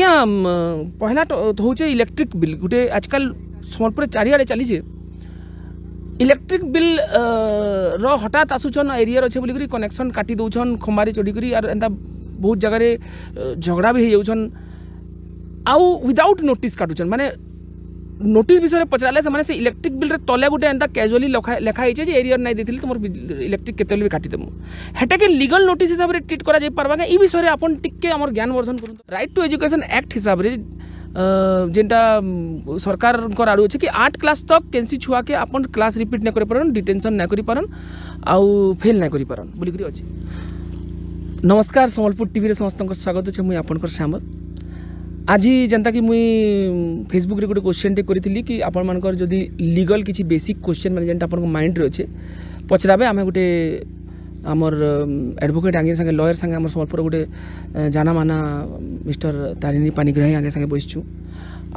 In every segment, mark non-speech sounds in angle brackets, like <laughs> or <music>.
আজ্ঞা পহলা হচ্ছে electric bill গোটে আজকাল সম্বলপুরে চারিআড়ে চালিছে ইলেকট্রিক বিল র হঠাৎ আসুছন এরিয়ার অছে বলি কনেকশন কাটি দৌছন খম্বারে চড়িকি আর এন্তা বহুত জায়গায় ঝগড়া বি হয়ে যাচ্ছেন আউ উইদাউট নোটিস কাটুছন মানে নোটিস বিষয়ে পচারে সে ইলেকট্রিক বিলরে তলে গোটে এটা ক্যাজুয়ালি লেখা হয়েছে যে এরিয়ার নাই দিয়েছিল তোমার ইলেকট্রিক কেতবে বি কাটিদেবু হেটাকে লিগাল নোটিস হিসাবে ট্রিট করা যাই পারবা এই বিষয়ে আপনার টিকি আমার জ্ঞান বর্ধন করুন রাইট টু এজুকেশন আক্ট হিসাবে যেটা সরকার আড়ু অছে কি আট ক্লাস তক কেনসি ছুয়াকে আপন ক্লাস রিপিট না করে পার ডিটেনশন না করে পারন আউ ফেল না করে পারেন বলিকি অছে নমস্কার সম্বলপুর টিভি সমস্ত স্বাগত আছে মুই আপনার শ্যামল আজি ଯେନ୍ତାକି ମୁଇଁ ଫେସବୁକ୍ରେ ଗୋଟେ କୋଶ୍ଚିନ୍ଟେ କରିଥିଲି କି ଆପଣମାନଙ୍କର ଯଦି ଲିଗଲ୍ କିଛି ବେସିକ୍ କୋଶ୍ଚିନ୍ ମାନେ ଯେନ୍ଟା ଆପଣଙ୍କ ମାଇଣ୍ଡରେ ଅଛେ ପଚରାବେ ଆମେ ଗୋଟେ আমার অ্যাডভোকেট আগে সাথে লয়ের সাথে আমার সম্বলপুর গোটে জানা মানা মিস্টর তারিণী পানিগ্রাহী আগে সাথে বসছু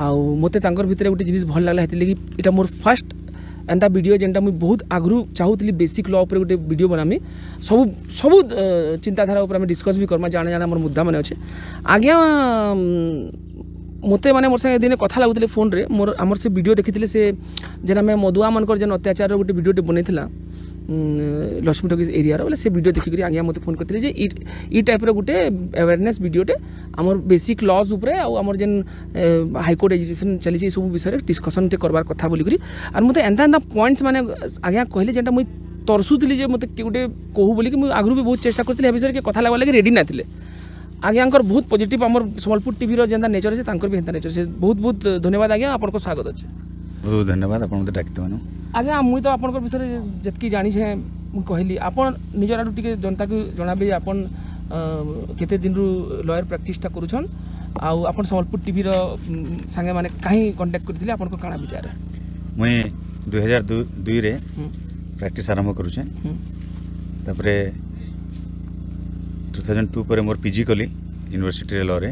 আউ মতো তাঁর ভিতরে গোটে জিনিস ভাল লাগলা সেতির লাগি এটা মোর ফার্স্ট ଏନ୍ତା ଭିଡ଼ିଓ ଯେନ୍ଟା ମୁଇଁ ବହୁତ ଆଗରୁ ଚାହୁଁଥିଲି ବେସିକ୍ ଲ ଉପରେ ଗୋଟେ ଭିଡ଼ିଓ ବନାମି ସବୁ ସବୁ ଚିନ୍ତାଧାରା ଉପରେ ଆମେ ଡିସ୍କସ୍ ବି କର୍ମା ଜାଣା ଜାଣେ ଆମର ମୁଦ୍ଦାମାନେ ଅଛେ ଆଜ୍ଞା ମୋତେ ମାନେ ମୋର ସାଙ୍ଗେ ଦିନେ କଥା ଲାଗୁଥିଲେ ଫୋନ୍ରେ ମୋର ଆମର ସେ ଭିଡ଼ିଓ ଦେଖିଥିଲେ ସେ ଯେନ୍ ଆମେ ମଦୁଆମାନଙ୍କର ଯେନ୍ ଅତ୍ୟାଚାରର ଗୋଟେ ଭିଡ଼ିଓଟେ ବନେଇଥିଲା ଲକ୍ଷ୍ମୀ ଟକିଜ୍ ଏରିଆର ବୋଲେ ସେ ଭିଡ଼ିଓ ଦେଖିକରି ଆଜ୍ଞା ମୋତେ ଫୋନ୍ କରିଥିଲେ ଯେ ଇ ଟାଇପ୍ର ଗୋଟେ ଆୱେରନେସ୍ ଭିଡ଼ିଓଟେ ଆମର ବେସିକ୍ ଲଜ୍ ଉପରେ ଆଉ ଆମର ଯେନ୍ ହାଇକୋର୍ଟ ଏଜୁକେସନ୍ ଚାଲିଛି ଏସବୁ ବିଷୟରେ ଡିସ୍କସନ୍ଟେ କରବାର କଥା ବୋଲିକରି ଆର୍ ମୋତେ ଏନ୍ତା ଏନ୍ତା ପଏଣ୍ଟସ୍ ମାନେ ଆଜ୍ଞା କହିଲେ ଯେନ୍ଟା ମୁଇଁ ତରସୁଥିଲି ଯେ ମୋତେ କିଏ ଗୋଟେ କହୁ ବୋଲିକି ମୁଁ ଆଗରୁ ବି ବହୁତ ଚେଷ୍ଟା କରିଥିଲି ଏ ବିଷୟରେ କଥା ଲାଗବା ଲାଗି ରେଡ଼ି ନଥିଲେ ଆଜ୍ଞାଙ୍କର ବହୁତ ପଜିଟିଭ୍ ଆମର ସମ୍ବଲପୁର ଟିଭିର ଯେନ୍ତା ନେଚର୍ ଅଛି ତାଙ୍କର ବି ହେନ୍ତା ନେଚର୍ ଅଛି ବହୁତ ବହୁତ ଧନ୍ୟବାଦ ଆଜ୍ଞା ଆପଣଙ୍କ ସ୍ୱାଗତ ଅଛି ବହୁତ ବହୁତ ଧନ୍ୟବାଦ ଆପଣ ମୋତେ ଡାକିଥିବାନୁ ଆଜ୍ଞା ମୁଁ ତ ଆପଣଙ୍କ ବିଷୟରେ ଯେତିକି ଜାଣିଛେ ମୁଁ କହିଲି ଆପଣ ନିଜର ଆଡ଼ୁ ଟିକେ ଜନତାକୁ ଜଣାବେ ଯେ ଆପଣ କେତେ ଦିନରୁ ଲୟର ପ୍ରାକ୍ଟିସ୍ଟା କରୁଛନ୍ ଆଉ ଆପଣ ସମ୍ବଲପୁର ଟିଭିର ସାଙ୍ଗେମାନେ କାହିଁ କଣ୍ଟାକ୍ଟ କରିଥିଲେ ଆପଣଙ୍କ କାଣା ବିଚାର ମୁଇଁ ଦୁଇ ହଜାର ଦୁଇରେ ପ୍ରାକ୍ଟିସ୍ ଆରମ୍ଭ କରୁଛେ ତାପରେ ଟୁ ଥାଉଜେଣ୍ଡ ଟୁ ପରେ ମୋର ପିଜି କଲି ୟୁନିଭର୍ସିଟିରେ ଲରେ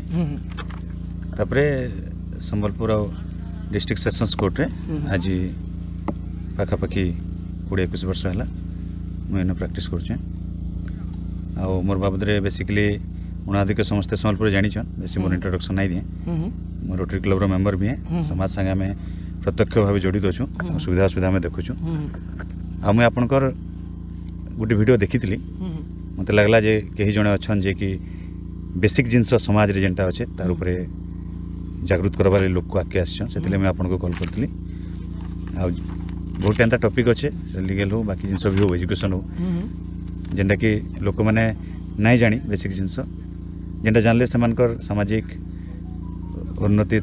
ତାପରେ ସମ୍ବଲପୁର ଆଉ डिस्ट्रिक्ट सेसनस सेसन कोर्टे आज पखापाखि कोड़े एक बर्ष है मुझे प्राक्ट करें आउ मोर बाबद बेसिकली उधिक समस्ते समलपुर जाचन बेस मोर इंट्रोडक्शन नहीं दिए मोर रोटरी क्लब्र मेम्बर भी है समाज सागे आम प्रत्यक्ष भाव जोड़ी दौ सुविधा असुविधा देखुचु आ मुझे आपणकर गोटे भिड देखी थी मत लगला जे कई जन अच्छे कि बेसिक जिनस समाज जेनटा अच्छे तार जगृत करवा लोक आगे आसमें हम्म। मुझे आपको कल करी आहुत एंता टपिक अच्छे लिगेल हो बाकी जिन भी हो एजुकेशन हो जेनटा कि लोक मैंने ना जाणी बेसिक जिनस जेनटा जानले सामाजिक उन्नति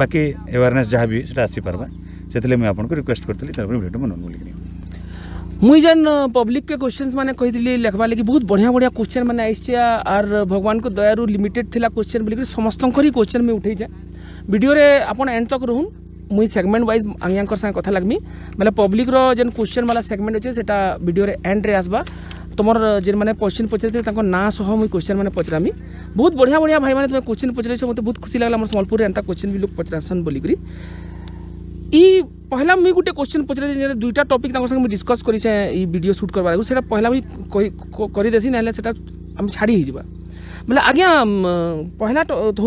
बाकी एवारने जहाँ भी आसपार से मुझे आपको रिक्वेस्ट करी तरफ भिडियो बोलिए मुई जेन पब्लिक के क्वेश्चन मैंने कही लिखवा लगी बहुत बढ़िया बढ़िया क्वेश्चन मैंने आई आर भगवान को दया लिमिटेड थी क्वेश्चन बोलिक समस्त ही क्वेश्चन मुझे उठे भिडियो आप एंड तक रुन मुई सेगमेंट व्वज आज्ञा सागे कथ लगमी बोले पब्लिक जेन क्वेश्चन वाला सेगमेंट अच्छे से एंड एंड्रे आसवा तुम जेन मैंने क्वेश्चन पचारे ना सह मुझ क्वेश्चन मैंने पचरामी बहुत बढ़िया बढ़िया भाई मैंने तुम्हें क्वेश्चन पचार मत बहुत खुशी लगे आम सम्बलपुर एंता क्वेश्चन भी लोग पचरासन बोलिकी ই পহলা মুই গোটে কোশ্চেন পচারি যে দুইটা টপিক তাঙ্কর সঙ্গে মুই ডিসকস করিছে এই ভিডিও শুট করবার আগু সেটা পহলা মুই করি দেছি নাহলে সেটা আমি ছাড়ি হইযিবা বলে আজ্ঞা পহলা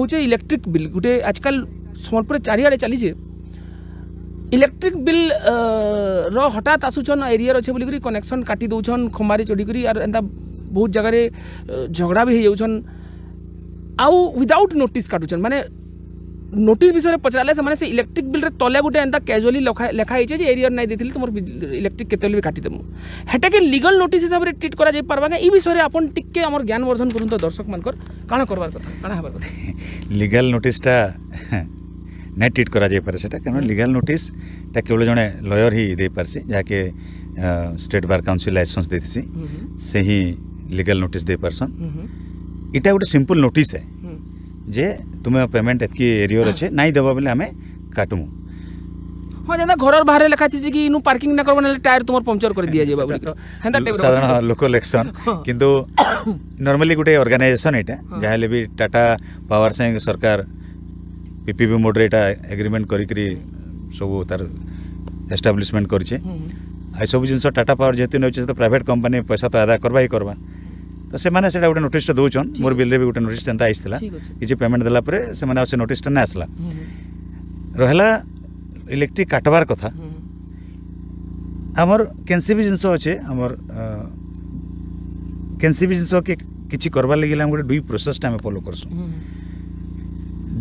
হচ্ছে ইলেকট্রিক বিল গোটে আজকাল সম্বলপুরে চারিআড়ে চালিছে ইলেকট্রিক বিল র হঠাৎ আসুছন এরিয়ার অছে বলিকি কনেকশন কাটি দৌছন খম্বারে চড়িকি আর এন্তা বহুত জায়গায় ঝগড়া বি হয়ে যাচ্ছেন আউ উইদাউট নোটিস কাটুছন মানে নোটিস বিষয়ে পচারে সে ইলেকট্রিক বিলরে তলে গোটে এন্তা ক্যাজুয়ালি লেখা হয়েছে যে এরিয়ার নাই দিয়েছিল তোমার ইলেকট্রিক কেতবে কাটিদেমু হেটাকে লিগল নোটিস হিসাবে ট্রিট করা যাই পারবা এই বিষয়ে আপনার টিকি আমার জ্ঞানবর্ধন করুন তো দর্শক মানকর কাণ করবার কথা কাণ হবার কথা লিগাল নোটিসটা ନାଇଁ ଟ୍ରିଟ୍ କରାଯାଇପାରେ ସେଇଟା କାରଣ ଲିଗାଲ୍ ନୋଟିସ୍ଟା କେବଳ ଜଣେ ଲୟର ହିଁ ଦେଇପାରସି ଯାହାକି ଷ୍ଟେଟ୍ ବାର୍ କାଉନସିଲ୍ ଲାଇସେନ୍ସ ଦେଇଥିସି ସେ ହିଁ ଲିଗାଲ୍ ନୋଟିସ୍ ଦେଇପାରସନ୍ ଇଟା ଗୋଟେ ସିମ୍ପଲ୍ ନୋଟିସ୍ ହେ जे तुम्हें पेमेंट एत एरियर अच्छे हाँ। ना दब बोले आम काटमु हाँ जैसे घर बाहर लिखा थी कि पार्किंग न करो ना टायर तुम पंचर कर दिया जाए बाबू साधारण लोक लेखसन हाँ। किंतु नॉर्मली गोटे ऑर्गेनाइजेशन ये जहाँ भी टाटा पावर सैंग सरकार पीपीपी मोड रे एग्रीमेंट कर सब तार एस्टाब्लीशमेंट कर सब जिन टाटा पावर जेहतु नौ प्राइट कंपनी पैसा तो आदाय करवा ही करवा ତ ସେମାନେ ସେଇଟା ଗୋଟେ ନୋଟିସ୍ଟା ଦେଉଛନ୍ ମୋର ବିଲ୍ରେ ବି ଗୋଟେ ନୋଟିସ୍ ଏନ୍ତା ଆସିଥିଲା କିଛି ପେମେଣ୍ଟ ଦେଲା ପରେ ସେମାନେ ଆଉ ସେ ନୋଟିସ୍ଟା ନା ଆସିଲା ରହିଲା ଇଲେକ୍ଟ୍ରି କାଟବାର କଥା ଆମର କେନ୍ସି ବି ଜିନିଷ ଅଛେ ଆମର କେନ୍ସି ବି ଜିନିଷ କି କିଛି କରବାର୍ ଲାଗି ଆମେ ଗୋଟେ ଡ୍ୟୁ ପ୍ରୋସେସ୍ଟା ଆମେ ଫଲୋ କରସୁଁ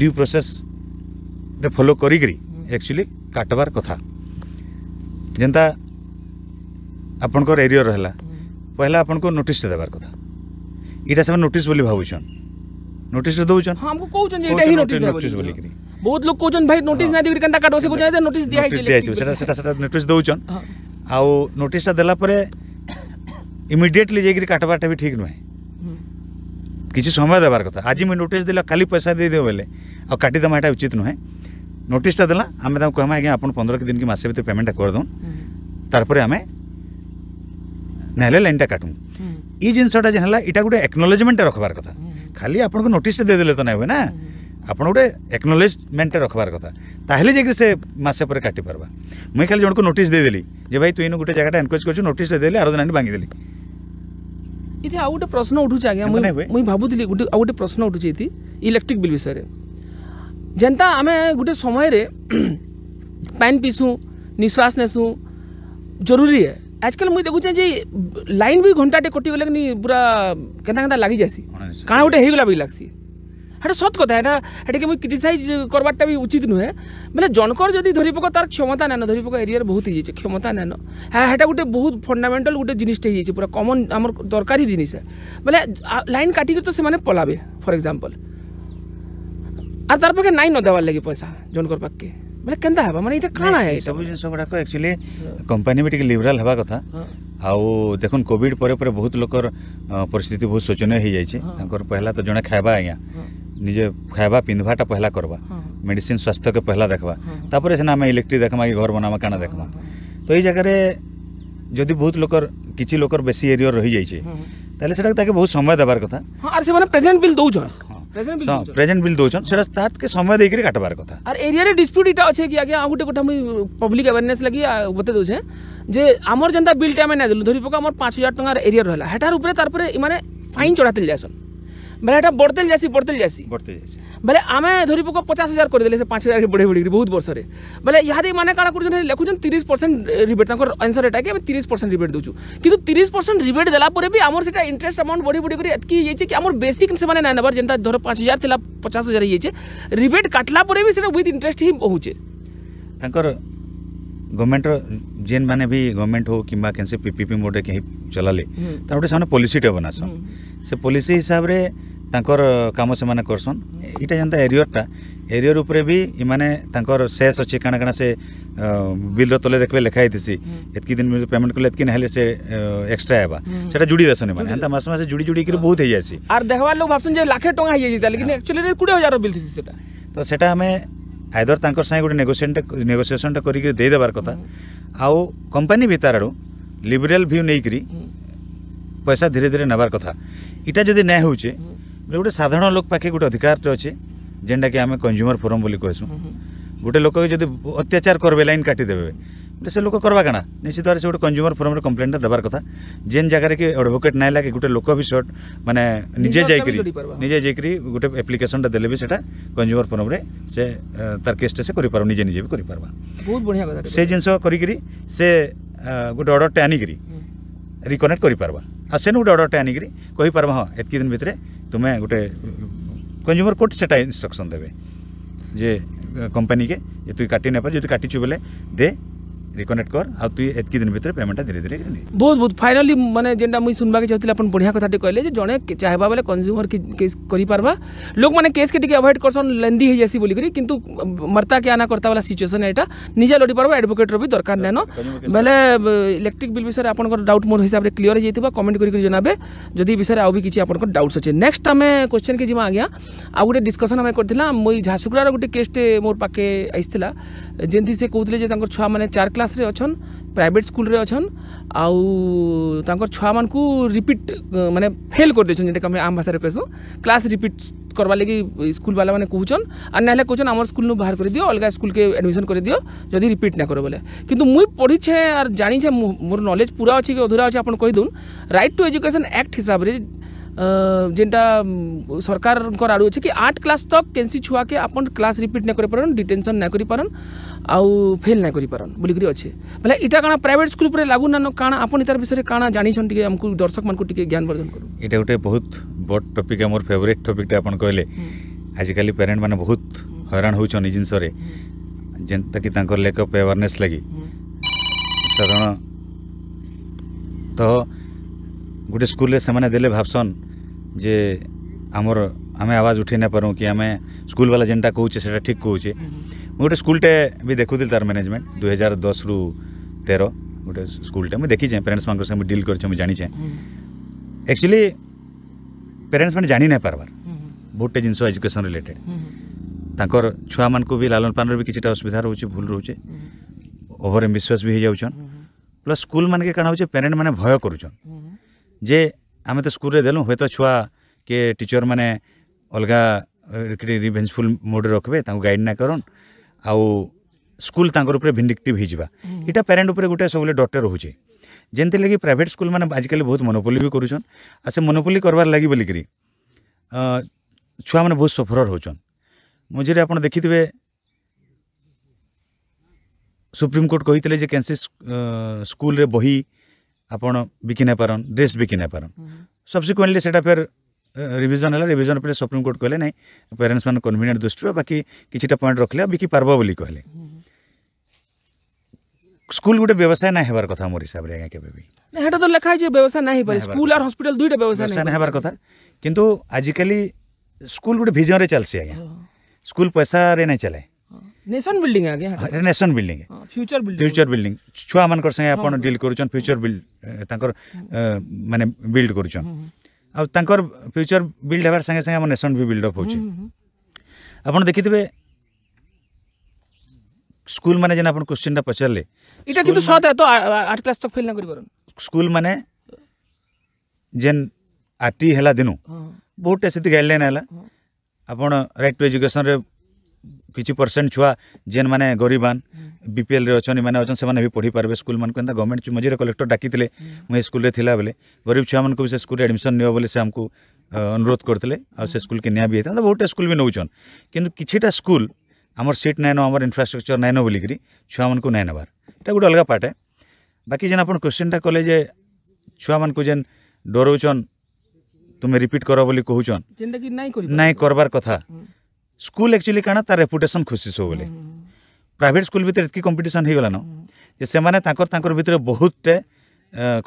ଡ୍ୟୁ ପ୍ରୋସେସ୍ରେ ଫଲୋ କରିକିରି ଆକ୍ଚୁଆଲି କାଟବାର କଥା ଯେନ୍ତା ଆପଣଙ୍କର ଏରିଅର ହେଲା ପହିଲା ଆପଣଙ୍କୁ ନୋଟିସ୍ଟେ ଦେବାର କଥା इटा से नोटिस बोली भावुचन नोटिस दे तो दउचन हां हमको कहउचन जे इटा ही तो नोटिस दे नोटिस बोली करी बहुत लोग कहउचन भाई नोटिस हाँ। ना देबिर कंदा काटो से कहउचन जे नोटिस दिया है दिया छै सेटा सेटा सेटा नोटिस दउचन हां आउ नोटिस ता देला परे इमीडिएटली जेकरी काटबाटा भी ठीक न है हम्म। किछ समय देबार कथा आज मैं नोटिस देला खाली पैसा दे दे बोले आ काटि दम एटा उचित न है नोटिस ता देला हमें त कहम आ गे दिन कि मासे भीतर पेमेंट कर दउन तार परे নাহলে ଲାଇନ୍ଟା কাটু ଇ ଜିନିଷଟା ଯେ ହେଲା ଏଇଟା ଗୋଟେ ଏକ୍ନୋଲେଜମେଣ୍ଟ ରଖିବାର କଥା ଖାଲି ଆପଣଙ୍କୁ ନୋଟିସ୍ଟେ ଦେଇଦେଲେ ତ ନାଇଁ ହୁଏ ନା ଆପଣ ଗୋଟେ ଏକ୍ନୋଲେଜମେଣ୍ଟ ରଖିବାର କଥା ତାହେଲେ ଯାଇକି ସେ ମାସେ ପରେ କାଟିପାରିବା ମୁଇଁ ଖାଲି ଜଣକୁ ନୋଟିସ୍ ଦେଇଦେଲି ଯେ ଭାଇ ତୁଇନୁ ଗୋଟେ ଜାଗାଟା ଏନକୋଜ୍ କରୁଛୁ ନୋଟିସ୍ଟା ଦେଇଦେଲି ଆର ଦିନ ଭାଙ୍ଗିଦେଲି ଏଠି ଆଉ ଗୋଟେ ପ୍ରଶ୍ନ ଉଠୁଛି ଆଜ୍ଞା ମୁଇଁ ଭାବୁଥିଲି ଗୋଟେ ଆଉ ଗୋଟେ ପ୍ରଶ୍ନ ଉଠୁଛି ଏଠି ଇଲେକ୍ଟ୍ରିକ୍ ବିଲ୍ ବିଷୟରେ ଯେନ୍ତା ଆମେ ଗୋଟେ ସମୟରେ ପାନ୍ ପିସୁଁ ନିଶ୍ୱାସ ନେସୁଁ ଜରୁରୀ ହେ আজকাল মুই দেখুছে যে লাইন বি ঘন্টাটে কটিগলে নি পুরা কেনা কেনা লাগি যাসি কারণ গোটে হয়েগলা বি লাগসি হেটা সত কথা এটা এটাকে মুই ক্রিটিসাইজ করবারটা বি উচিত নুহে বেলে জনকর যদি ধরিপক তার ক্ষমতা নেন ধরিপক এরিয়ার বহুত হয়ে যাচ্ছে ক্ষমতা নেন হ্যাঁ হেটা গোটে বহুত ফন্ডামেন্টাল গোটে জিনিসটা হয়ে যাচ্ছে পুরা কমন আমার দরকারি জিনিস বলে লাইন কাটিকি তো সেমানে পলাবে ফর এক্সাম্পল আর তার পাখে নাই ন দেওয়ার লাগে পয়সা জনকর পাখকে ମାନେ କେନ୍ତା ହେବା ମାନେ ଏଇଟା କାଣା ଏ ସବୁ ଜିନିଷ ଗୁଡ଼ାକ ଆକ୍ଚୁଆଲି କମ୍ପାନୀ ବି ଟିକେ ଲିବରାଲ୍ ହେବା କଥା ଆଉ ଦେଖୁନ୍ କୋଭିଡ଼ ପରେ ପରେ ବହୁତ ଲୋକର ପରିସ୍ଥିତି ବହୁତ ଶୋଚନୀୟ ହେଇଯାଇଛି ତାଙ୍କର ପହିଲା ତ ଜଣେ ଖାଇବା ଆଜ୍ଞା ନିଜେ ଖାଇବା ପିନ୍ଧବାଟା ପହିଲା କରବା ମେଡ଼ିସିନ୍ ସ୍ୱାସ୍ଥ୍ୟକେ ପହିଲା ଦେଖ୍ବା ତାପରେ ସିନା ଆମେ ଇଲେକ୍ଟ୍ରି ଦେଖ୍ମା କି ଘର ବନାମା କାଣା ଦେଖ୍ମା ତ ଏଇ ଜାଗାରେ ଯଦି ବହୁତ ଲୋକର କିଛି ଲୋକର ବେଶୀ ଏରିଓ ରହିଯାଇଛି ତାହେଲେ ସେଟାକୁ ତାକେ ବହୁତ ସମୟ ଦେବାର କଥା ଆର୍ ସେମାନେ ପ୍ରେଜେଣ୍ଟ ବିଲ୍ ଦଉଛନ୍ ପ୍ରେଜେଣ୍ଟ ବିଲ୍ ଦେଉଛନ୍ ସେଟା ତାହାକେ ସମୟ ଦେଇକରି କାଟବାର କଥା ଆର୍ ଏରିଆରେ ଡିସ୍ପ୍ୟୁଟ୍ ଇଟା ଅଛେ କି ଆଜ୍ଞା ଆଉ ଗୋଟେ କଥା ମୁଇଁ ପବ୍ଲିକ୍ ଆୱେରନେସ୍ ଲାଗି ବତେଇ ଦେଉଛେ ଯେ ଆମର ଯେନ୍ତା ବିଲ୍ଟା ଆମେ ନାଇଁ ଦେଲୁ ଧରି ପକା ଆମର ପାଞ୍ଚ ହଜାର ଟଙ୍କାର ଏରିଆ ରହିଲା ହେଟାର ଉପରେ ତାପରେ ଏମାନେ ଫାଇନ୍ ଚଢ଼ାତିଲ ଯାଏସନ୍ ବେଲେ ଏଇଟା ବଢ଼ତେଲ ଯାସି ବଢ଼ତେଲ ଯାସି ବେଲେ ଆମେ ଧରି ପକ ପଚାଶ ହଜାର କରିଦେଲେ ସେ ପାଞ୍ଚ ହଜାର ବଢ଼େଇ ବଢ଼ିକିରି ବହୁତ ବର୍ଷରେ ବେଲେ ଇହାଦେ ମାନେ କାଣା କରୁଛନ୍ ଲେଖୁଛନ୍ ତିରିଶ ପରସେଣ୍ଟ ରିବେଟ୍ ତାଙ୍କର ଆନ୍ସର ଏଇଟା କି ଆମେ ତିରିଶ ପରସେଣ୍ଟ ରିବେଟ୍ ଦେଉଛୁ କିନ୍ତୁ ତିରିଶ ପରସେଣ୍ଟ ରିବେଟ୍ ଦେଲା ପରେ ବି ଆମର ସେଟା ଇଣ୍ଟରେଷ୍ଟ ଆମାଉଣ୍ଟ ବଢ଼ି ବଢ଼ିକରି ଏତିକି ହେଇଯାଇଛି କି ଆମର ବେସିକ୍ ସେମାନେ ନାଇଁ ନେବାର ଯେନ୍ତା ଧର ପାଞ୍ଚ ହଜାର ଥିଲା ପଚାଶ ହଜାର ହେଇଯାଇଛେ ରିବେଟ୍ କାଟିଲା ପରେ ବି ସେଟା ୱିଥ୍ ଇଣ୍ଟରେଷ୍ଟ ହିଁ ପହୁଁଚେ ତାଙ୍କର ଗଭର୍ଣ୍ଣମେଣ୍ଟର ଯେନ୍ମାନେ ବି ଗଭର୍ଣ୍ଣମେଣ୍ଟ ହଉ କିମ୍ବା କେନ୍ସି ପିପିପି ମୋଡ଼ରେ କେହି ଚଲାଲେ ତା ଗୋଟେ ସେମାନେ ପଲିସିଟେ ବନାସନ୍ ସେ ପଲିସି ହିସାବରେ ତାଙ୍କର କାମ ସେମାନେ କରସନ୍ ଏଇଟା ଯେନ୍ତା ଏରିଅର୍ଟା ଏରିଅର୍ ଉପରେ ବି ଇମାନେ ତାଙ୍କର ସେସ୍ ଅଛି କାଣା କାଣା ସେ ବିଲ୍ର ତଲେ ଦେଖିଲେ ଲେଖା ହେଇଥିସି ଏତ୍କି ଦିନ ପେମେଣ୍ଟ କଲେ ଏତ୍କି ନାହେଲେ ସେ ଏକ୍ସଟ୍ରା ହେବା ସେଟା ଯୁଡ଼ି ଦେସନ୍ ଇମାନେ ହେନ୍ତା ମାସେ ମାସେ ଯୁଡ଼ି ଯୁଡ଼ିକିରି ବହୁତ ହେଇଯାଇସି ଆର୍ ଦେଖ୍ବାର ଲୋକ ଭାବସନ୍ ଯେ ଲାକ୍ଷେ ଟଙ୍କା ହେଇଯାଇଛି ତାହେଲେ କିନ୍ତୁ ଆକ୍ଚୁଆଲି କୋଡ଼ିଏ ହଜାର ବିଲ୍ ଥିସି ସେଟା ତ ସେଟା ଆମେ ଆଇଦର ତାଙ୍କର ସାଙ୍ଗେ ଗୋଟେ ନେଗୋସିଏସନ୍ଟା ନେଗୋସିଏସନ୍ଟା କରିକିରି ଦେଇଦେବାର କଥା ଆଉ କମ୍ପାନୀ ଭିତର ଆଡ଼ୁ লিবরেল ভিউ নেইকি পয়সা ଧୀରେ ধীরে নেবার কথা এটা যদি ন্যায় হচ্ছে ଗୋଟେ ସାଧାରଣ ଲୋକ ପାଖେ ଗୋଟେ ଅଧିକାରଟେ ଅଛେ ଯେନ୍ଟାକି ଆମେ କଞ୍ଜୁମର ଫୋରମ୍ ବୋଲି କହେସୁଁ ଗୋଟେ ଲୋକ ଯଦି ଅତ୍ୟାଚାର କରବେ ଲାଇନ୍ କାଟିଦେବେ ବୋଲେ ସେ ଲୋକ କରବା କାଣା ନିଶ୍ଚିତ ଭାବରେ ସେ ଗୋଟେ କଞ୍ଜୁମର ଫୋରମ୍ରେ କମ୍ପ୍ଲେନ୍ଟା ଦେବାର କଥା ଯେନ୍ ଜାଗାରେ କି ଆଡ଼ଭୋକେଟ୍ ନାଇଁ ଲାଗି ଗୋଟେ ଲୋକ ବି ସର୍ଟ ମାନେ ନିଜେ ଯାଇକରି ନିଜେ ଯାଇକରି ଗୋଟେ ଆପ୍ଲିକେସନ୍ଟା ଦେଲେ ବି ସେଟା କଞ୍ଜୁମର ଫୋରମ୍ରେ ସେ ତାର କେସ୍ଟା ସେ କରିପାରବା ନିଜେ ନିଜେ ବି କରିପାରବା ବହୁତ ବଢ଼ିଆ କଥା ସେ ଜିନିଷ କରିକିରି ସେ ଗୋଟେ ଅର୍ଡ଼ର୍ଟେ ଆଣିକିରି ରିକନେକ୍ଟ କରିପାରବା ଆଉ ସେନୁ ଗୋଟେ ଅର୍ଡ଼ର୍ଟେ ଆଣିକିରି କହିପାରବା ହଁ ଏତ୍କି ଦିନ ଭିତରେ तुम्हें गोटे कंज्यूमर कोर्ट से इन्स्ट्रक्शन देवे जे कंपनी के ये तु काटि नपी काटिचु बोले दे रिकनेक्ट कर आ तु एतकी दिन भितर पेमेंट धीरे धीरे बहुत बहुत फाइनली माने जेंडा मुई सुनबा के अपन बढ़िया कथा टे कहले जे जणे कंज्यूमर केस करी परबा लोग माने केस के टिके अवॉइड करसन लेंदी हे जैसी बोली करी मरता के आना करता वाला सिचुएशन है एटा निजे लड़ी परबा एडवोकेट भी दरकार नैनो बेले इलेक्ट्रिक बिल विषय रे डाउट मोर हिसाब रे क्लियर हे जेतिबा कमेंट करी जनाबे जदि विषय रे आउ भी किछि अपन डाउट्स अछि नेक्स्ट हमें क्वेश्चन के जिमा आ गया आ गुटे डिस्कशन हमें मुई झासुकुरा रो केस टे मोर पाके आइसथिला जेंथि से कहुतले छुआ माने चार କ୍ଲାସ୍ରେ ଅଛନ୍ ପ୍ରାଇଭେଟ୍ ସ୍କୁଲ୍ରେ ଅଛନ୍ ଆଉ ତାଙ୍କର ଛୁଆମାନଙ୍କୁ ରିପିଟ୍ ମାନେ ଫେଲ୍ କରିଦେଉଛନ୍ ଯେନ୍ଟାକି ଆମେ ଆମ ଭାଷାରେ କହେସୁଁ କ୍ଲାସ୍ ରିପିଟ୍ করবার লাগি স্কুল বালা মানে কহুছন আর না হলে কহুছন আমার স্কুল নু বাহার করে দিও অলগা স্কুলকে এডমিশন করে দিও যদি রিপিট না করো বলে কিন্তু মুই পড়িছে আর জানিছে মোর নলেজ পুরা অছে কি অধুরা অছে আপনার কহিদুন রাইট টু এজুকেশন অ্যাক্ট হিসাবে যেটা সরকারঙ্কর আড়ু আছে কি আট ক্লাস তক কেনসি ছুয়াকে আপন ক্লাস রিপিট না করে পারেন ডিটেনশন না করে পারেন ଆଉ ଫେଲ୍ ନାଇଁ କରିପାରନ୍ ବୋଲିକରି ଅଛେ ବୋଲେ ଇଟା କାଣା ପ୍ରାଇଭେଟ୍ ସ୍କୁଲ୍ ଉପରେ ଲାଗୁ ନା କାଣା ଆପଣ ତାର ବିଷୟରେ କାଣା ଜାଣିଛନ୍ ଟିକେ ଆମକୁ ଦର୍ଶକମାନଙ୍କୁ ଟିକେ ଜ୍ଞାନବର୍ଦ୍ଧନ କରୁ ଏଇଟା ଗୋଟେ ବହୁତ ବଡ଼ ଟପିକ୍ ଆମର ଫେଭରେଟ୍ ଟପିକ୍ଟା ଆପଣ କହିଲେ ଆଜିକାଲି ପ୍ୟାରେଣ୍ଟ ମାନେ ବହୁତ ହଇରାଣ ହେଉଛନ୍ ଏଇ ଜିନିଷରେ ଯେନ୍ତାକି ତାଙ୍କର ଲେକ୍ ଅଫ୍ ଆୱାରନେସ୍ ଲାଗି ସାଧାରଣତଃ ଗୋଟେ ସ୍କୁଲରେ ସେମାନେ ଦେଲେ ଭାବସନ୍ ଯେ ଆମର ଆମେ ଆୱାଜ ଉଠାଇ ନାଇପାରୁ କି ଆମେ ସ୍କୁଲବାଲା ଯେନ୍ଟା କହୁଛେ ସେଟା ଠିକ୍ କହୁଛେ मुझे गोटे स्कूलटे भी देखुरी तार मैनेजमेंट दुई हजार दस रु तेर गोटे स्कूलटे मुझे देखीचे पेरेन्ट्स मैं सब डिल कर जाचे एक्चुअली पेरेन्ट्स मैंने जानी नहीं पार्बार बहुत जिनस एजुकेशन रिलेटेड तर छुआ मान को भी लालन पान भी किसी असुविधा रोचे भूल रोचे ओभर एमबिश्वास भी हो जाऊन प्लस स्कूल मान के कण हो पेरेन्ट मैंने भय करुचन जे आम तो स्कूल देलु हे तो छुआ किए टीचर मैंने अलग रिभेन्सफुल मोड रखे गाइड ना करूँ आउ स्कूल भिंडिक्टिव होगा यहाँ पेरेन्ट पर गोटे सब डटे रोचे जेनती लगे प्राइट स्कूल मैंने आजिकल बहुत मनोपोली भी करुन आ से मनोपोली करार लगी बोलिक छुआ मैंने बहुत सफर हो मझे आप देखिथे सुप्रीमकोर्ट कही कैंसी स्कूल रे बही आप बिकि नाइपार ड्रेस बिकि नाइपार सबसिक्वेन्टली फेर रिविजन है रिविजन पर सुप्रीमकोर्ट कहे ना पेरेन्ट्स मैंने कनभीनियंट दृष्टि बाकी किसी पॉइंट रखिले बिकि पार्ब बोली कहले स्कूल गोटे व्यवसाय ना हेबार कथ मोर हिसाब से आज भी हेटा तो लिखा है व्यवसाय ना पारे स्कूल और हॉस्पिटल दुईटा व्यवसाय ना हेबार कथ कि आजिकल स्कूल गोटे भिजन में चलसी आज स्कूल पैसा रे ना चले नेशन बिल्डिंग आगे हाँ nation building future building future building छुआ मान संगे आप डील कर फ्यूचर बिल्ड मानने बिल्ड कर ଆଉ ତାଙ୍କର ଫ୍ୟୁଚର ବିଲ୍ଡ ହେବାର ସାଙ୍ଗେ ସାଙ୍ଗେ ଆମ ନେସନ୍ ବି ବିଲ୍ଡଅପ୍ ହେଉଛି ଆପଣ ଦେଖିଥିବେ ସ୍କୁଲ ମାନେ ଯେନ୍ ଆପଣ କ୍ୱେଶ୍ଚିନ୍ଟା ପଚାରିଲେ ଏଇଟା କିନ୍ତୁ ସତ ତ ଆଠ କ୍ଲାସ୍ ତକ୍ ଫେଲ୍ ନା କରିପାରନ୍ ସ୍କୁଲ ମାନେ ଯେନ୍ ଆର୍ ଟି ହେଲା ଦିନୁ ବହୁତଟା ସେତି ଗାଇଡ଼ଲାଇନ୍ ହେଲା ଆପଣ ରାଇଟ୍ ଟୁ ଏଜୁକେସନ୍ରେ किसी परसेंट छुआ जेन मैंने गरीबान बीपीएल अच्छे मैंने अच्छे से पढ़ी पारे स्कूल मानक गवर्नमेंट मझे कलेक्टर डाकि मुझे स्कूल में थी बेले गरीब छुआ मैं भी से स्कूल एडमिशन नियो से आमको अनुरोध करते से स्कूल के निया भी होता है बहुत स्कूल भी नौन कि स्कूल आम सीट नाइन आम इनफ्रास्ट्रक्चर नाइन बोलिक छुआ मूँ नाइन नवर इटा गोटे अलग पार्टे बाकी जेन आप क्वेश्चन टा कले छुआ मानक जेन डराउन तुम्हें रिपीट कर बोली कहन ना करार कथा ସ୍କୁଲ ଆକ୍ଚୁଆଲି କାଣା ତା ରେପୁଟେସନ୍ ଖୁସି ସବୁବେଳେ ପ୍ରାଇଭେଟ୍ ସ୍କୁଲ ଭିତରେ ଏତିକି କମ୍ପିଟିସନ୍ ହେଇଗଲାନ ଯେ ସେମାନେ ତାଙ୍କର ତାଙ୍କର ଭିତରେ ବହୁତଟେ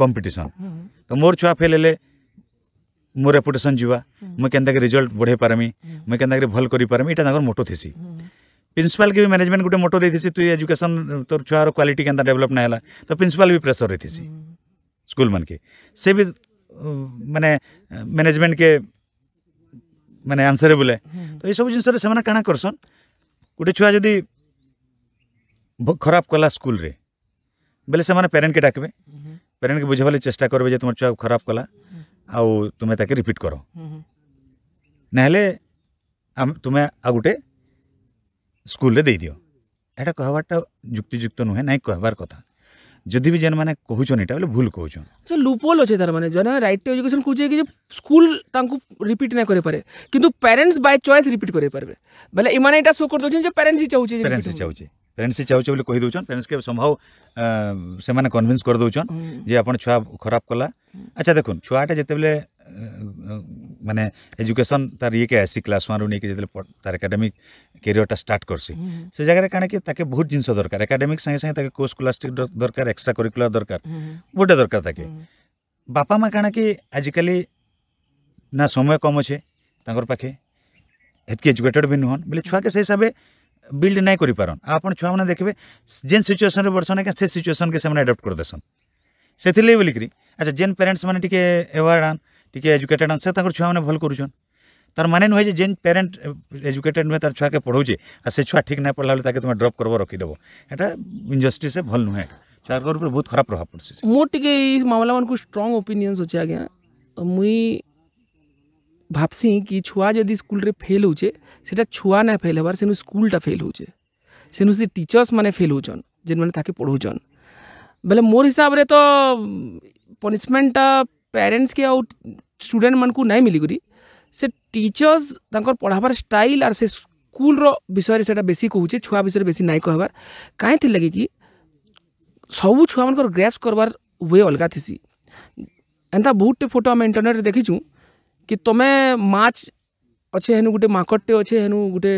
କମ୍ପିଟିସନ୍ ତ ମୋର ଛୁଆ ଫେଲ୍ ହେଲେ ମୋ ରେପୁଟେସନ୍ ଯିବା ମୁଇଁ କେନ୍ତାକି ରିଜଲ୍ଟ ବଢ଼େଇ ପାରମି ମୁଇଁ କେନ୍ତାକି ଭଲ୍ କରିପାରମି ଏଇଟା ତାଙ୍କର ମୋଟୋ ଥିସି ପ୍ରିନ୍ସିପାଲ୍ କି ବି ମ୍ୟାନେଜମେଣ୍ଟ ଗୋଟେ ମୋଟୋ ଦେଇଥିସି ତୁଇ ଏଜୁକେସନ୍ ତୋର ଛୁଆର କ୍ୱାଲିଟି କେନ୍ତା ଡେଭଲପ୍ ନାଇଁ ହେଲା ତ ପ୍ରିନ୍ସିପାଲ୍ ବି ପ୍ରେସର୍ ରହିଥିସି ସ୍କୁଲ୍ମାନକେ ସେ ବି ମାନେ ମ୍ୟାନେଜମେଣ୍ଟକେ मैंने आनसरेबुल तो ये सब जिन कण करसन गोटे छुआ जदि खराब कला स्कूल रे बोले से पेरेन्ट के डाकबे पेरेन्ट के बुझेबाला चेस्टा करेंगे तुम छुआ खराब कला आउ तुम तुम्हें रिपीट कर ना तुम्हें आ गोटे स्कूल दे दि यहाँ कहबार्टा जुक्तिजुक्त नुहे ना कहबार कथा ଯଦି ବି ଯେନ୍ମାନେ କହୁଛନ୍ ଏଇଟା ବୋଲେ ଭୁଲ କହୁଛନ୍ ସେ ଲୁପୋଲ୍ ଅଛେ ତାର ମାନେ ଜଣେ ରାଇଟ୍ ଟୁ ଏଜୁକେସନ୍ କହୁଛେ କି ଯେ ସ୍କୁଲ ତାଙ୍କୁ ରିପିଟ୍ ନାଇଁ କରିପାରେ କିନ୍ତୁ ପ୍ୟାରେଣ୍ଟସ୍ ବାଇ ଚଏସ୍ ରିପିଟ୍ କରିପାରିବେ ବୋଲେ ଏମାନେ ଏଇଟା ସୋ କରିଦେଉଛନ୍ତି ଯେ ପ୍ୟାରେଣ୍ଟସ୍ ହିଁ ଚାହୁଁଛି ପ୍ୟାରେଣ୍ଟସ୍ ଚାହୁଁଛି ପ୍ୟାରେଣ୍ଟସ୍ ଚାହୁଁଛେ ବୋଲି କହିଦେଉଛନ୍ ପ୍ୟାରେଣ୍ଟସ୍କେ ସମ୍ଭାବ ସେମାନେ କନଭିନ୍ସ କରିଦେଉଛନ୍ ଯେ ଆପଣ ଛୁଆ ଖରାପ କଲା ଆଚ୍ଛା ଦେଖୁନ୍ ଛୁଆଟା ଯେତେବେଳେ মানে এজুকেশন তার ইয়েকে আসি ক্লাস ওয়ান রু নিয়ে যেতে তার একাডেমিক কেরিয়রটা স্টার্ট করছি সে জায়গায় কারণ কি তাকে বহুত জিনিস দরকার একাডেমিক সাথে সাথে তাকে কোর্স স্কলাস্টিক দরকার এক্সট্রা কারিকুলার দরকার গোটে দরকার তাকে বাপা মা কারণ কি আজিকালি না সময় কম অছে তাঁর পাখে এতকি এজুকেটেড বি নুহন বলে ছুয়াকে সেই হিসাবে বিল্ড নাই করে পারন আপনার ছুয়া মানে দেখবে যেন সিচুয়েসনরে বর্ষণ আজ্ঞা সে সিচুয়েসনকে সে আডপ্ট করে দেসন ସେଥିଲାଗି ବୋଲିକିରି ଆଚ୍ଛା ଯେନ୍ ପ୍ୟାରେଣ୍ଟସ୍ ମାନେ ଟିକେ ଆୱାର୍ଡ଼ ଆନ୍ टी एजुकेटेड से छुआ मैंने भल कर तार मान नुहे जेन पेरेन्ट एजुकेटेड नुहे तार छुआ के पढ़ाऊे आ से छुआ ठीक ना पढ़ला तुम ड्रप कर रखीदेव एटा इनजस्टिस भल नुहे छुआ बहुत खराब प्रभाव पड़े मोटे मामला मानक स्ट्रंग ओपिनियंस अच्छे आज्ञा मुई भापसी कि छुआ जदि स्कूल फेल होता छुआ ना फेल होवार से टा फेल होनु से टीचर्स मैंने फेल हो जेन मैंने पढ़ाऊन बोले मोर हिसाब से तो पनीशमेंटा पेरेन्ट्स के आउ स्टूडेंट मानक नहीं मिलकर से टीचर्स पढ़ाबार स्टाइल आर से स्कूल रो विषय से बेस कहे छुआ विषय बेस नाई कहबार कहीं थी लगे कि सब छुआ मान ग्रेफ्स करवार वे अलग थी एंता बहुत फोटो आम इंटरनेट देखीचु कि तुम्हें माच अच्छे हेनु गोटे माकड़टे अच्छे हेनु गोटे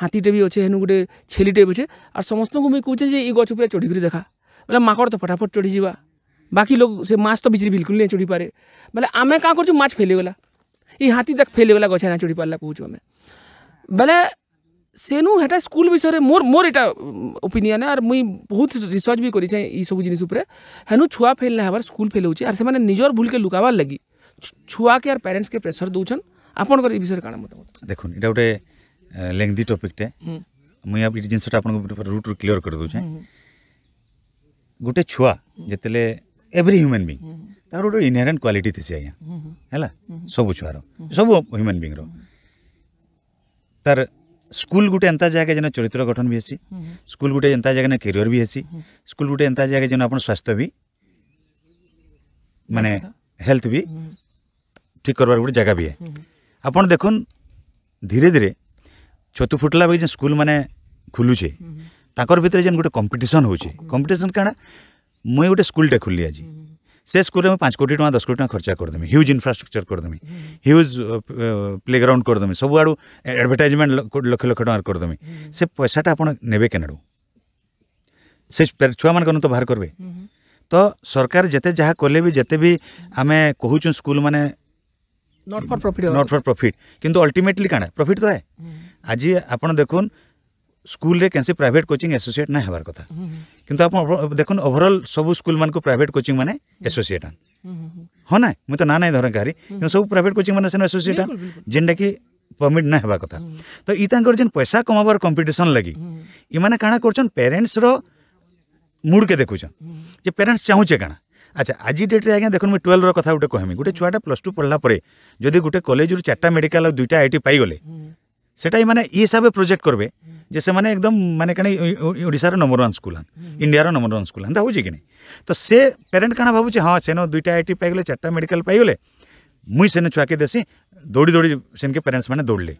हाथीटे भी अच्छे हेनु गोटे छेलीटे भी अच्छे और समस्त को मुझे कहे ये गच्छ पूरा चढ़ी देखा बोले माकड़ तो फटाफट चढ़ी जावा बाकी लोग से माछ तो बिजली बिल्कुल नहीं चुड़ी पारे बोले आम कहाँ कर माछ फैले वाला ये हाथी तक फैले वाला गछे ना चुड़ी पार्ला कहूँ आम बोले सेनु हेटा स्कूल विषय मोर मोर एटा ओपिनियन आर मुई बहुत रिसर्च भी करें ये सब जिन हेनु छुआ फेल ना हबार स्कूल फेल हो से निजर भूल के लुकावार लगी छुआ के आर पेरेंट्स के प्रेसर दौन आपनकर विषय काना मत देख एटा गोटे लेंथी टपिकटे मुझे मुई आप ई क्लीयर कर दोछे हम्म, हम्म। गोटे छुआ हम्म। जेतेले एभ्री ह्यूमन बिंग ତାର ଗୋଟେ ଇନହେରେଣ୍ଟ କ୍ୱାଲିଟି ଥିସି ଆଜ୍ଞା ହେଲା ସବୁ ଛୁଆର ସବୁ ହ୍ୟୁମାନ୍ ବିଙ୍ଗର ତାର ସ୍କୁଲ ଗୋଟେ ଏନ୍ତା ଜାଗା ଯେନ୍ ଚରିତ୍ର ଗଠନ ବି ହେସି ସ୍କୁଲ ଗୋଟେ ଏନ୍ତା ଜାଗାନେ କ୍ୟାରିୟର ବି ହେସି ସ୍କୁଲ ଗୋଟେ ଏନ୍ତା ଜାଗା ଯେନ୍ ଆପଣ ସ୍ୱାସ୍ଥ୍ୟ ବି ମାନେ ହେଲ୍ଥ ବି ଠିକ୍ କରବାର ଗୋଟେ ଜାଗା ବି ହେ ଆପଣ ଦେଖୁନ୍ ଧୀରେ ଧୀରେ ଛତୁ ଫୁଟିଲା ବାକି ଯେନ୍ ସ୍କୁଲ ମାନେ ଖୋଲୁଛେ ତାଙ୍କର ଭିତରେ ଯେନ୍ ଗୋଟେ କମ୍ପିଟିସନ୍ ହଉଛେ କମ୍ପିଟିସନ୍ କାଣା ମୁଇଁ ଗୋଟେ ସ୍କୁଲଟେ ଖୋଲିଲି ଆଜି ସେ ସ୍କୁଲରେ ମୁଁ ପାଞ୍ଚ କୋଟି ଟଙ୍କା ଦଶ କୋଟି ଟଙ୍କା ଖର୍ଚ୍ଚା କରିଦେମି ହ୍ୟୁଜ୍ ଇନଫ୍ରାଷ୍ଟ୍ରକ୍ଚର କରିଦେମି ହ୍ୟୁଜ୍ ପ୍ଲେଗ୍ରାଉଣ୍ଡ କରିଦେମି ସବୁଆଡ଼ୁ ଆଡ଼ଭର୍ଟାଇଜମେଣ୍ଟ ଲକ୍ଷ ଲକ୍ଷ ଟଙ୍କାର କରିଦେମି ସେ ପଇସାଟା ଆପଣ ନେବେ କେନାଡ଼ୁ ସେ ଛୁଆମାନଙ୍କନୁ ତ ବାହାର କରିବେ ତ ସରକାର ଯେତେ ଯାହା କଲେ ବି ଯେତେ ବି ଆମେ କହୁଛୁ ସ୍କୁଲମାନେ not for profit not for profit କିନ୍ତୁ ଅଲ୍ଟିମେଟଲି କାଣା ପ୍ରଫିଟ୍ ତ ହେ ଆଜି ଆପଣ ଦେଖୁନ୍ स्कूल रे कैसे प्राइवेट कोचिंग एसोसीएट ना हेबार कथा कि आप देखन ओवरऑल सब स्कूल को प्राइवेट कोचिंग माने एसोसिएट हम्म। हाँ हम्म, हम्म, ना मुझे तो ना ना धरन कहरी कि सब प्राइवेट कोचिंग मैंने एसोसीएट हन जेंडा की परमिट ना हेबार कथा तो इतांकर जन पैसा कमाबार कंपिटिशन लगी इन माने कर पेरेन्ट्स पेरेंट्स के देखुन जे पेरेंट्स चाहू छे अच्छा आज डेट्रे आज आगे देखन मु 12 रो कहमी गोटे छुआटा प्लस टू पढला परे जदी गुटे कॉलेज रु चारटा मेडिकल और दुटा आईटी पाई সেটাই মানে ই হিসাবে প্রোজেক্ট করবে যে সে একদম মানে কেন ওড়িশার নম্বর ওয়ান স্কুল হান ইন্ডিয়ার নম্বর ওয়ান স্কুল হান তা হচ্ছে কি না তো সে প্যারেন্ট কানা ভাবুছে হ্যাঁ সেন দুইটা আইটি পাইগলে চারটা মেডিকাল পাইগলে মুই সেন ছুয়াকে দেশি দৌড়ি দৌড়ি সেনকে প্যারেন্টস মানে দৌড়লে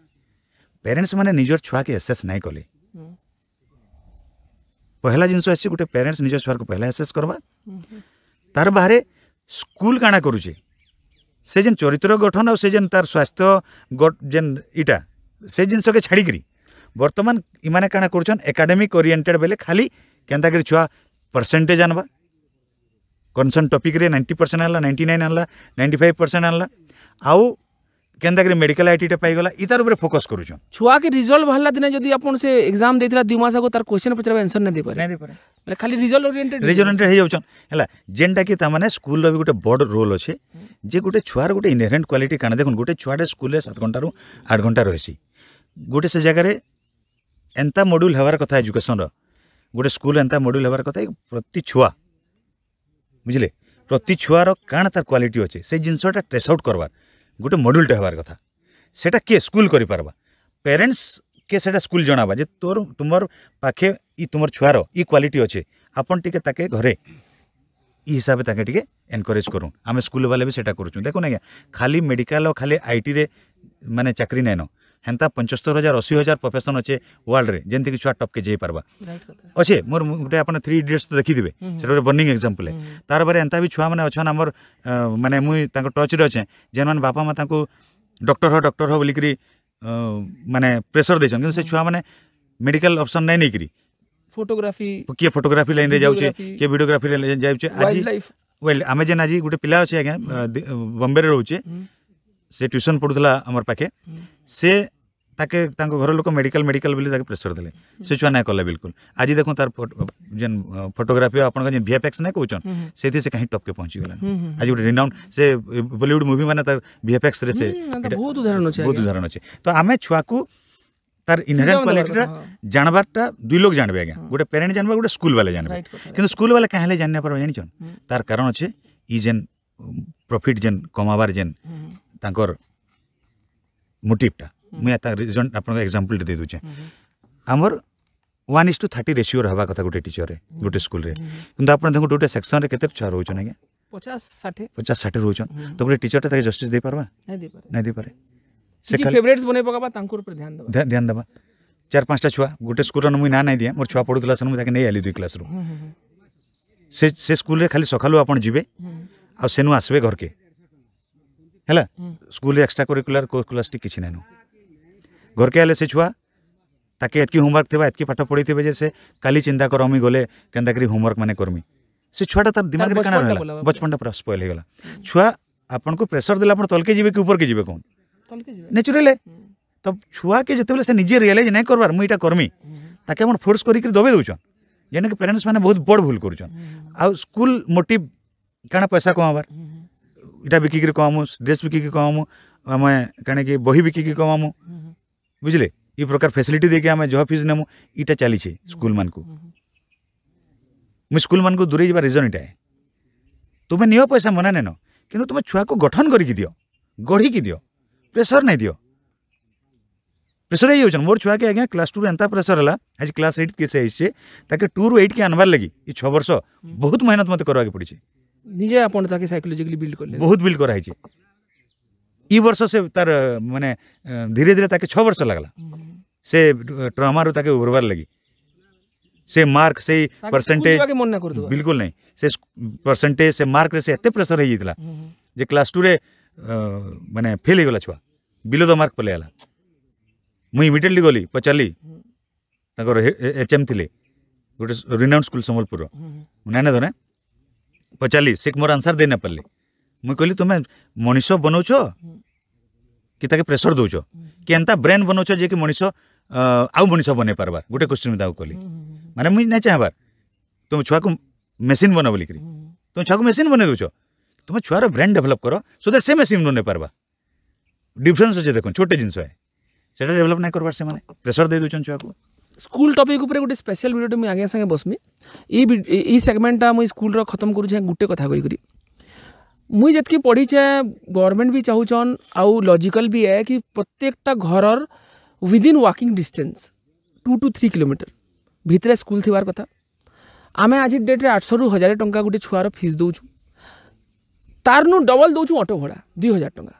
প্যারেন্টস মানে নিজের ছুয়াকে এসেস নাই কলে পহলা জিনিস আসছে গোটে প্যারেন্টস নিজ ছুয়াকে পহলা এসেস করবা তার বাহারে স্কুল কানা করুছে সে যেন চরিত্র গঠন আর সে যেন তার স্বাস্থ্য যেন ইটা ସେ ଜିନିଷକେ ଛାଡ଼ିକିରି ବର୍ତ୍ତମାନ ଇମାନେ କାଣା କରୁଛନ୍ ଏକାଡେମିକ୍ ଓରିଏଣ୍ଟେଡ଼୍ ବେଲେ ଖାଲି କେନ୍ତାକରି ଛୁଆ ପରସେଣ୍ଟେଜ୍ ଆନ୍ବା କନସର୍ଣ୍ଣ ଟପିକ୍ରେ ନାଇଣ୍ଟି ପରସେଣ୍ଟ ଆଣିଲା ନାଇଣ୍ଟି ନାଇନ୍ ଆଣିଲା ନାଇଣ୍ଟି ଫାଇଭ୍ ପରସେଣ୍ଟ ଆଣିଲା ଆଉ କେନ୍ତାକରି ମେଡ଼ିକାଲ ଆଇଟିଟା ପାଇଗଲା ଇ ଉପରେ ଫୋକସ୍ କରୁଛନ୍ ଛୁଆକେ ରିଜଲ୍ଟ ବାହାରିଲା ଦିନେ ଯଦି ଆପଣ ସେ ଏକ୍ଜାମ୍ ଦେଇଥିଲା ଦୁଇ ମାସ ଆଗ ତାର କ୍ୱେଶ୍ଚନ୍ ପଚାରିବା ଆନ୍ସର୍ ନାଇଁ ଦେଇପାରେ ନାଇଁ ଦେଇପାରେ ଖାଲି ରିଜଲ୍ଟ ଓରିଏଣ୍ଟେଡ୍ ରିଜଲ୍ଟ ଓରିଏଣ୍ଟେଡ୍ ହେଇଯାଉଛନ୍ ହେଲା ଯେନ୍ଟାକି ତାମାନେ ସ୍କୁଲ୍ର ବି ଗୋଟେ ବଡ଼ ରୋଲ୍ ଅଛେ ଯେ ଗୋଟେ ଛୁଆର ଗୋଟେ ଇନହେରେଣ୍ଟ କ୍ୱାଲିଟି କାଣା ଦେଖୁନ୍ ଗୋଟେ ଛୁଆଟେ ସ୍କୁଲ୍ରେ ସାତ ଘଣ୍ଟାରୁ ଆଠ ଘଣ୍ଟା ରହିସି ଗୋଟେ ସେ ଜାଗାରେ ଏନ୍ତା ମଡ଼୍ୟୁଲ୍ ହେବାର କଥା ଏଜୁକେସନ୍ର ଗୋଟେ ସ୍କୁଲ୍ ଏନ୍ତା ମଡ଼୍ୟୁଲ୍ ହେବାର କଥା ପ୍ରତି ଛୁଆ ବୁଝିଲେ ପ୍ରତି ଛୁଆର କାଣା ତାର କ୍ୱାଲିଟି ଅଛେ ସେ ଜିନିଷଟା ଟ୍ରେସ୍ ଆଉଟ୍ କରବାର ଗୋଟେ ମଡ଼୍ୟୁଲ୍ଟେ ହେବାର କଥା ସେଟା କିଏ ସ୍କୁଲ୍ କରିପାରବା ପ୍ୟାରେଣ୍ଟସ୍ କେ ସେଟା ସ୍କୁଲ୍ ଜଣାବା ଯେ ତୋର ତୁମର ପାଖେ ଇ ତୁମର ଛୁଆର ଇ କ୍ୱାଲିଟି ଅଛେ ଆପଣ ଟିକେ ତାକେ ଘରେ ଇ ହିସାବରେ ତାଙ୍କେ ଟିକେ ଏନକରେଜ୍ କରୁନ୍ ଆମେ ସ୍କୁଲ୍ ବାଲା ବି ସେଟା କରୁଛୁ ଦେଖୁନ୍ ଆଜ୍ଞା ଖାଲି ମେଡ଼ିକାଲ ଆଉ ଖାଲି ଆଇଟିରେ ମାନେ ଚାକିରି ନାଇଁନ हेन्ता पंचस्तर हजार अशी हजार प्रफेसन अच्छे वर्ल्ड में कि छुआ टपके पार्बा अच्छे मोर गए आप थ्री इडियट्स तो देखीदे बर्णिंग एक्जामपल तार बारे एंता भी छुआ मैंने अच्छे आम मैंने मुझे टच्रे अच्छे जेन मैंने बापा माँ डक्टर हो डक्टर हो बोलिक मानने प्रेसर देखते हैं छुआ मैंने मेडिकल अप्सन नहीं फोटोग्राफी किए फोटोग्राफी लाइन में जाऊे किए भिडोग्राफी जाए वेल आम जेन आज गोटे पिला अच्छे आज्ञा बम्बे रोचे से ट्यूशन पढ़ू था आम पाखे से ताके घर लोक मेडिकल मेडिकल बोली प्रेसर दे छुआ ना कले बिल्कुल आज देखो तार जेन फटोग्राफी आपन भिएफएक्स ना कौन से कहीं टपके पहुंची गला आज गोटे रिनाउंड से बलीउड मुवि मैंने भिएफएक्स बहुत उदाहरण बहुत उदाहरण अच्छे तो आम छुआ को तार इनहेरेंट क्वालिटी जानवरटा दुई लोग जानवे आज्ञा गोटे पेरेन्ट जानवे गोटे स्कूल वाले जानवे कि स्कूल वाले कहीं जानने पर जान तार कारण अच्छे येन प्रफिट जेन कमार जेन मोटिवटा मुझे एक्जामपल दे दूचे आमर one is to thirty ratio रहा कथ गोटे टीचर गोटे स्कूल कि गोटे सेक्शन में छुआ रोच पचास षाठ पचास षाठ रोचन तो टीचर टाइम जस्टिस दे पार्बा नहीं पारे ध्यान दबा चार पांचटा छुआ गोटे स्कूल रन मुई ना नहीं दिए मोर छुआ पढ़ुला सन मुझे नहीं आई दुई क्लास रु से स्कूल रे खाली सखालु आपन जिबे आ सेनु आसबे घर के हैला स्कूल रे करिकुलर को क्लास टी किछ नैनो ঘরকে আলে সে ছুয়া তাকে এতকি হোমওয়ার্ক থাকবে এতকি পাঠ পড়ি থাকবে যে সে কালি চিন্তা কর আমি গলে কেন্তা করি হোমওয়ার্ক মানে করমি সে ছুয়াটা তার দিমাগরে কানা রহলা বচপনটা পুরা স্পয়েল হয়ে গলা ছুয়া আপনার প্রেসর দেলে আপনার তলকে যাবে কি উপরকে যাবে কোন ন্যাচুরাল তো ছুয়াকে যেতবে সে নিজে রিয়ালাইজ নাই করবার মু এটা করমি তাকে আমার ফোর্স করি দবে দেছন যেটা কি প্যারেন্টস মানে বহুত বড় ভুল করছন আউ স্কুল মোটিভ কারণ পয়সা কমাবার এটা বিকিকি কমামু ড্রেস বিকিকি কমামু আমি কারণ কি বহি বিকিকি কমামু बुझले ये प्रकार फैसिलिटी देके आम जहाँ फिज नेमु इटा चली स्कूल मानक मुझ स्कूल मान को दूरे जा रिजन ये तुम्हें निय पैसा मना नैन कि तुम छुआ को गठन करी दि गढ़ दि प्रेसर नहीं दि प्रेसर ही मोर छुआ के आज्ञा क्लास टू एंता प्रेसर है आज क्लास एट किए से आई ताकि टू रू एट के आनबार लगे ये छः वर्ष हम्म। बहुत मेहनत मत करवाके पड़ी निजे आपके बिल्ड कर बहुत बिल्ड कराई इ वर्ष से तार मानने धीरे धीरे ताके छः वर्ष लगला से ट्रामा रु ताके उभरवार लगी से मार्क से परसेंटेज बिल्कुल नहीं से परसेंटेज से मार्क से एत प्रेसर है हम्म, हम्म। जे क्लास टू रे मैंने फेल होगा छुआ बिलो द मार्क पल आला मुई इमिडियेटली गली पचारि एच एम थी गोटे रिनाउंड स्कूल सम्बलपुर हम्म, नैने पचारि से मोर आंसर दे नपाली ମୁଁ କହିଲି ତୁମେ ମଣିଷ ବନଉଛ କି ତାକେ ପ୍ରେସର ଦଉଛ କି ଏନ୍ତା ବ୍ରେନ୍ ବନଉଛ ଯେ କି ମଣିଷ ଆଉ ମଣିଷ ବନେଇ ପାର୍ବାର୍ ଗୋଟେ କ୍ୱେଶ୍ଚିନ୍ ମୁଁ ତାକୁ କଲି ମାନେ ମୁଇଁ ନାଇଁ ଚାହିଁବାର୍ ତୁମ ଛୁଆକୁ ମେସିନ୍ ବନ ବୋଲିକିରି ତୁମ ଛୁଆକୁ ମେସିନ୍ ବନେଇ ଦଉଛ ତୁମ ଛୁଆର ବ୍ରେନ୍ ଡେଭଲପ୍ କର ସୋ ଦ୍ୟାଟ୍ ସେ ମେସିନ୍ ବନେଇ ପାର୍ବା ଡିଫରେନ୍ସ ଅଛି ଦେଖୁନ୍ ଛୋଟେ ଜିନିଷ ହେ ସେଟା ଡେଭଲପ୍ ନାଇଁ କର୍ବାର୍ ସେମାନେ ପ୍ରେସର ଦେଇ ଦେଉଛନ୍ ଛୁଆକୁ ସ୍କୁଲ ଟପିକ୍ ଉପରେ ଗୋଟେ ସ୍ପେଶାଲ ଭିଡ଼ିଓଟେ ମୁଁ ଆଜ୍ଞା ସାଙ୍ଗେ ବସ୍ମି ଏଇ ଏଇ ସେଗମେଣ୍ଟଟା ମୁଇଁ ସ୍କୁଲର ଖତମ କରୁଛେଁ ଗୋଟେ କଥା କହିକରି ମୁଇଁ ଯେତ୍କି ପଢ଼ିଛେ ଗଭର୍ଣ୍ଣମେଣ୍ଟ ବି ଚାହୁଁଛନ୍ ଆଉ ଲଜିକାଲ୍ ବି ଏ କି ପ୍ରତ୍ୟେକଟା ଘରର within walking distance to two three kilometre ଭିତରେ ସ୍କୁଲ ଥିବାର କଥା ଆମେ ଆଜି ଡେଟ୍ରେ ଆଠଶହରୁ ହଜାରେ ଟଙ୍କା ଗୋଟେ ଛୁଆର ଫିସ୍ ଦେଉଛୁ ତାରନୁ ଡବଲ ଦେଉଛୁ ଅଟୋ ଭଡ଼ା ଦୁଇ ହଜାର ଟଙ୍କା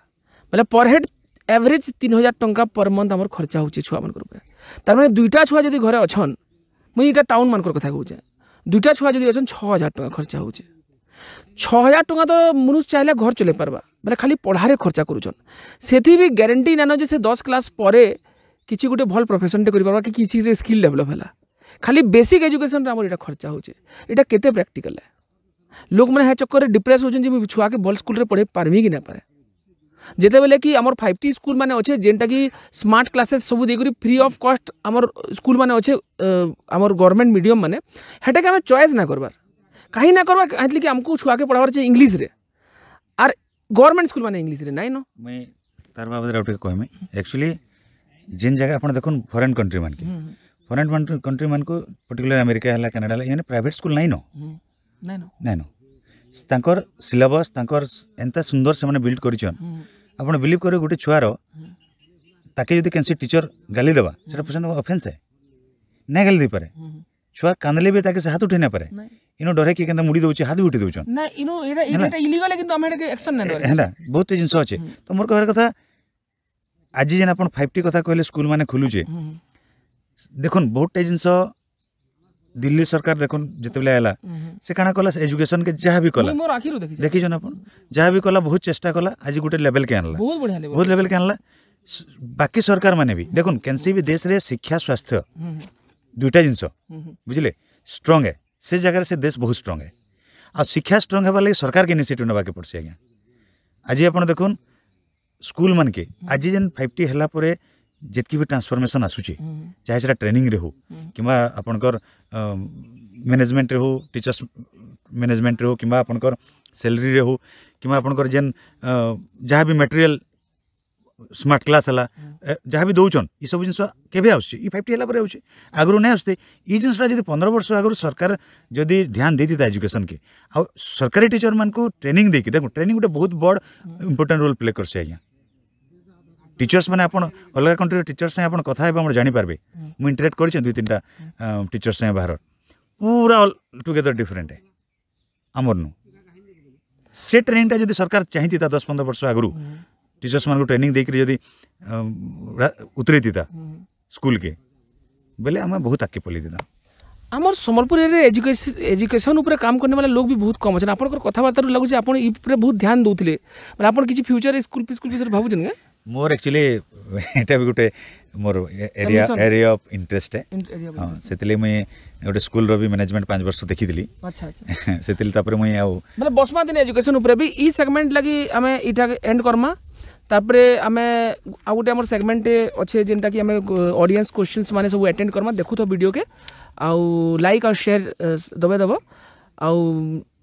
ବୋଲେ ପର୍ ହେଡ଼୍ ଏଭରେଜ୍ ତିନି ହଜାର ଟଙ୍କା ପର୍ ମନ୍ଥ ଆମର ଖର୍ଚ୍ଚା ହେଉଛି ଛୁଆମାନଙ୍କର ଉପରେ ତାରମାନେ ଦୁଇଟା ଛୁଆ ଯଦି ଘରେ ଅଛନ୍ ମୁଇଁ ଏଇଟା ଟାଉନମାନଙ୍କର କଥା କହୁଛେ ଦୁଇଟା ଛୁଆ ଯଦି ଅଛନ୍ ଛଅ ହଜାର ଟଙ୍କା ଖର୍ଚ୍ଚା ହେଉଛେ ছহাজার টঙ্কা তো মানুষ চাইলে ঘর চলে পারবা বেলে খালি পড়ারে খরচা করুছন সেটি বি গ্যারেটি নেন যে সে দশ ক্লাস পরে কিছু গোটে ভাল প্রফেসনটে করিপারবা কি কিছু স্কিল ডেভেলপ হলা খালি বেসিক এজুকেশনরে আমার এটা খরচা হচ্ছে এটা কেতে প্র্যাকটিকাল হ্যাঁ লোক মানে হ্যাঁ চক্করে ডিপ্রেস হচ্ছেন যে মুই ছুয়াকে ভাল স্কুলরে পড়াই পারমি কি না পারে যেতবে কি আমার ফাইভ টি স্কুল মানে অছে যেটা কি স্মার্ট ক্লাসেস সবু দিয়ে ফ্রি অফ কস্ট আমার স্কুল মানে অছে আমার গভর্নমেন্ট মিডিয়ম মানে সেটাকে আমি চয়েস না করবার कहीं ना करवा कहती कि हमको छुआ के पढ़ावर चाहिए इंग्लिश रे आर गवर्नमेंट स्कूल माने इंग्लिश रे नाइ नो तार बाबद रे एक्चुअली जिन जगह आप देख फरेन कंट्री मान के फरेन कंट्री मान को पर्टिकुलर अमेरिका हला कनाडा ला इने स्कूल नाइन नाइन नाइ नो हम्म, नाइ सिलेबस एंता सुंदर से बिल्ड करिचन अपन बिलीव करे गुटे छुआ रो हम्म। ताके टीचर गाली देबा हम्म। सेटा पसंद ऑफेंस है ना गाली दे पारे छुआ कानले भी ताके से हाथ उठे ना इनो डरे के केंदा मुड़ी दउछ हाथ भी उठे ना इनो एटा एटा इलीगल है किंतु हम एटा एक्शन ने दउ हैना बहुत जिंस अछे तो मोर कहर कथा आज जेन अपन 5 टी कथा कहले स्कूल माने खुलु जे देखन बहुत जिंस दिल्ली सरकार देखन जते बले आला से काना कला एजुकेशन के जहा भी कला मोर आखिरु देखि देखि जन अपन जहा भी कला बहुत चेष्टा कला आज गुटे लेवल के आनला बहुत बढ़िया लेवल बहुत लेवल के आनला बाकी सरकार माने भी देखन केनसी भी देश रे शिक्षा स्वास्थ्य दुईटा जिनस बुझे स्ट्रंग है से जगार से देश बहुत स्ट्रंग है आ शिक्षा स्ट्रंग हे लगे सरकार के इनिसीयटिव नाक पड़े आज्ञा आज आप देख स्कूल मन के आज जेन फाइव टी है जितकी भी ट्रांसफर्मेसन आसूचे चाहे सर ट्रेनिंग हो कि आप मैनेजमेंट रे हो टीचर्स मैनेजमेंट हो कि आपणकर हो कि आपणकर जेन जहाँ भी मेटेरियल ସ୍ମାର୍ଟ କ୍ଲାସ୍ ହେଲା ଯାହା ବି ଦେଉଛନ୍ ଏସବୁ ଜିନିଷ କେବେ ଆସୁଛି ଇ ଫାଇଭ୍ ଟି ହେଲା ପରେ ଆସୁଛି ଆଗରୁ ନାଇଁ ଆସୁଛି ଇ ଜିନିଷଟା ଯଦି ପନ୍ଦର ବର୍ଷ ଆଗରୁ ସରକାର ଯଦି ଧ୍ୟାନ ଦେଇଥିତା ଏଜୁକେସନ୍କେ ଆଉ ସରକାରୀ ଟିଚର୍ମାନଙ୍କୁ ଟ୍ରେନିଂ ଦେଇକି ଦେଖନ୍ତୁ ଟ୍ରେନିଂ ଗୋଟେ ବହୁତ ବଡ଼ ଇମ୍ପୋର୍ଟାଣ୍ଟ ରୋଲ୍ ପ୍ଲେ କରୁଛି ଆଜ୍ଞା ଟିଚର୍ସ ମାନେ ଆପଣ ଅଲଗା କଣ୍ଟ୍ରିର ଟିଚର୍ ସାଙ୍ଗେ ଆପଣ କଥା ହେବେ ଆପଣ ଜାଣିପାରିବେ ମୁଁ ଇଣ୍ଟରାକ୍ଟ କରିଛି ଦୁଇ ତିନିଟା ଟିଚର୍ ସାଙ୍ଗେ ବାହାର ପୁରା ଟୁଗେଦର ଡିଫରେଣ୍ଟ ଆମର ନୁ ସେ ଟ୍ରେନିଂଟା ଯଦି ସରକାର ଚାହିଁଥିତା ଦଶ ପନ୍ଦର ବର୍ଷ ଆଗରୁ टीचर्स मान को ट्रेनिंग देकर जदि उतरे थी हम्म। स्कूल के बोले आम बहुत आगे पलि आम समबलपुर एरिया एजुकेशन उपर काम करने वाला लोग भी बहुत कम अच्छे आपंकर कथबार्ता लगुच बहुत ध्यान दूसरे मैं आप किसी फ्यूचर स्कूल स्कूल विषय भावुन क्या मोर एक्चुअली एटा भी गोटे मोर एरिया एरिया अफ इंटरेस्ट है हाँ से मुझे गोटे स्कूल भी मैनेजमेंट पाँच वर्ष तो देखी थी अच्छा, अच्छा। <laughs> से मुझे मतलब बसमा दिन एजुकेशन भी इ सेगमेंट लगी आम इटा एंड करमा ତାପରେ ଆମେ ଆଉ ଗୋଟେ ଆମର ସେଗମେଣ୍ଟ ଅଛେ ଯେନ୍ଟାକି ଆମେ ଅଡ଼ିଏନ୍ସ କ୍ୱେଶ୍ଚିନ୍ସ ମାନେ ସବୁ ଆଟେଣ୍ଡ କର୍ମା ଦେଖୁଥ ଭିଡ଼ିଓକେ ଆଉ ଲାଇକ୍ ଆଉ ସେୟାର ଦେବେ ଦେବ ଆଉ